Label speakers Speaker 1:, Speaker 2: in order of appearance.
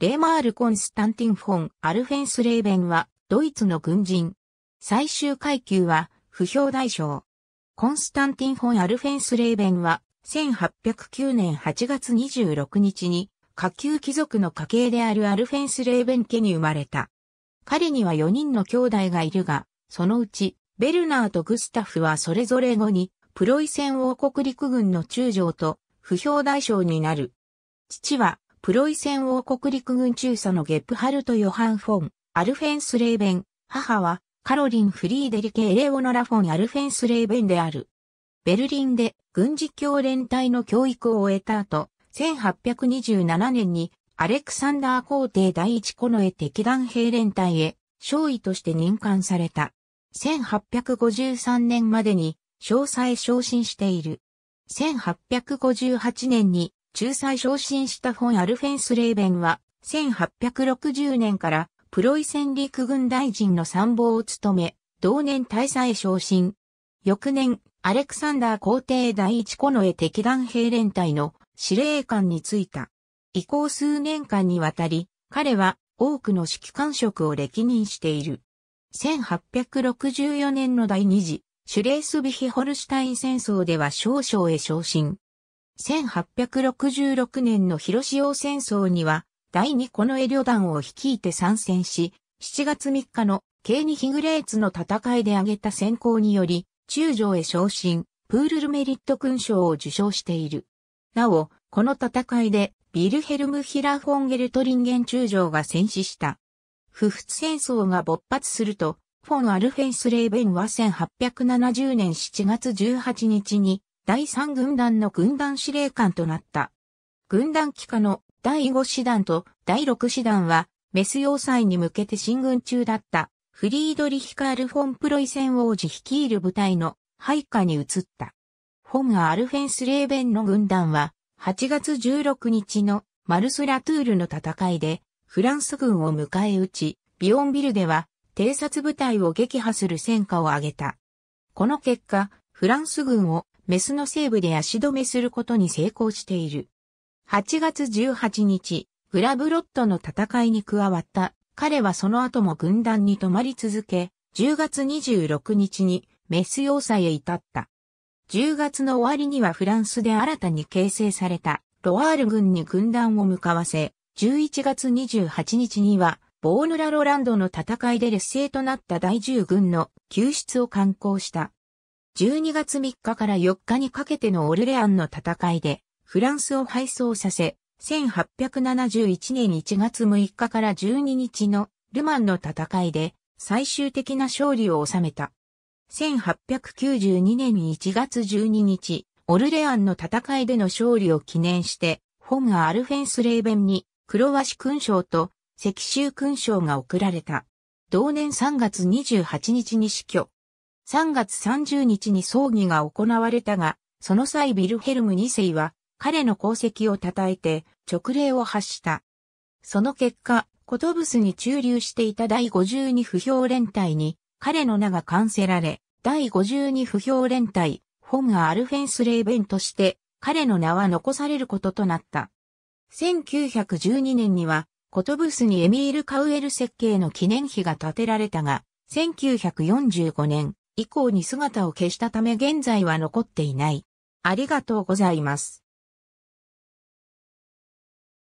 Speaker 1: レーマール・コンスタンティン・フォン・アルフェンス・レーベンは、ドイツの軍人。最終階級は、不評大将。コンスタンティン・フォン・アルフェンス・レーベンは、1809年8月26日に、下級貴族の家系であるアルフェンス・レーベン家に生まれた。彼には4人の兄弟がいるが、そのうち、ベルナーとグスタフはそれぞれ後に、プロイセン王国陸軍の中将と、不評大将になる。父は、プロイセン王国陸軍中佐のゲップハルト・ヨハン・フォン、アルフェンス・レーベン、母は、カロリン・フリーデリケ・エレオノラ・フォン・アルフェンス・レーベンである。ベルリンで軍事教連隊の教育を終えた後、1827年にアレクサンダー皇帝第一コノエ敵団兵連隊へ、少尉として任官された。1853年までに、詳細昇進している。1858年に仲裁昇進したフォン・アルフェンス・レーベンは、1860年からプロイセン陸軍大臣の参謀を務め、同年大佐へ昇進。翌年、アレクサンダー皇帝第一コのエ敵団兵連隊の司令官に就いた。以降数年間にわたり、彼は多くの指揮官職を歴任している。1864年の第二次、シュレースビヒホルシュタイン戦争では少将へ昇進。1866年の広潮戦争には、第2このリ旅団を率いて参戦し、7月3日のケーニヒグレーツの戦いで挙げた選考により、中将へ昇進、プールルメリット勲章を受章している。なお、この戦いで、ビルヘルム・ヒラフォンゲルトリンゲン中将が戦死した。不仏戦争が勃発すると、フォン・アルフェンス・レーベンは1870年7月18日に第3軍団の軍団司令官となった。軍団機下の第5師団と第6師団は、メス要塞に向けて進軍中だったフリードリヒカール・フォン・プロイセン王子率いる部隊の配下に移った。フォン・アルフェンス・レーベンの軍団は、8月16日のマルス・ラトゥールの戦いで、フランス軍を迎え撃ち、ビオンビルでは、偵察部隊を撃破する戦果を挙げた。この結果、フランス軍をメスの西部で足止めすることに成功している。8月18日、グラブロットの戦いに加わった彼はその後も軍団に泊まり続け、10月26日にメス要塞へ至った。10月の終わりにはフランスで新たに形成されたロワール軍に軍団を向かわせ、11月28日にはボーヌラ・ロランドの戦いで劣勢となった第10軍の救出を敢行した。12月3日から4日にかけてのオルレアンの戦いで、フランスを敗走させ、1871年1月6日から12日のルマンの戦いで最終的な勝利を収めた。1892年1月12日、オルレアンの戦いでの勝利を記念して、ンがアルフェンス・レーベンに、クロワシ勲章と石州勲章が贈られた。同年3月28日に死去。3月30日に葬儀が行われたが、その際ビルヘルム2世は彼の功績を称えて直令を発した。その結果、コトブスに駐留していた第52不評連隊に彼の名が冠せられ、第52不評連隊、ホンア・アルフェンス・レーベンとして彼の名は残されることとなった。1912年には、コトブスにエミール・カウエル設計の記念碑が建てられたが、1945年、以降に姿を消したため現在は残っていない。ありがとうございます。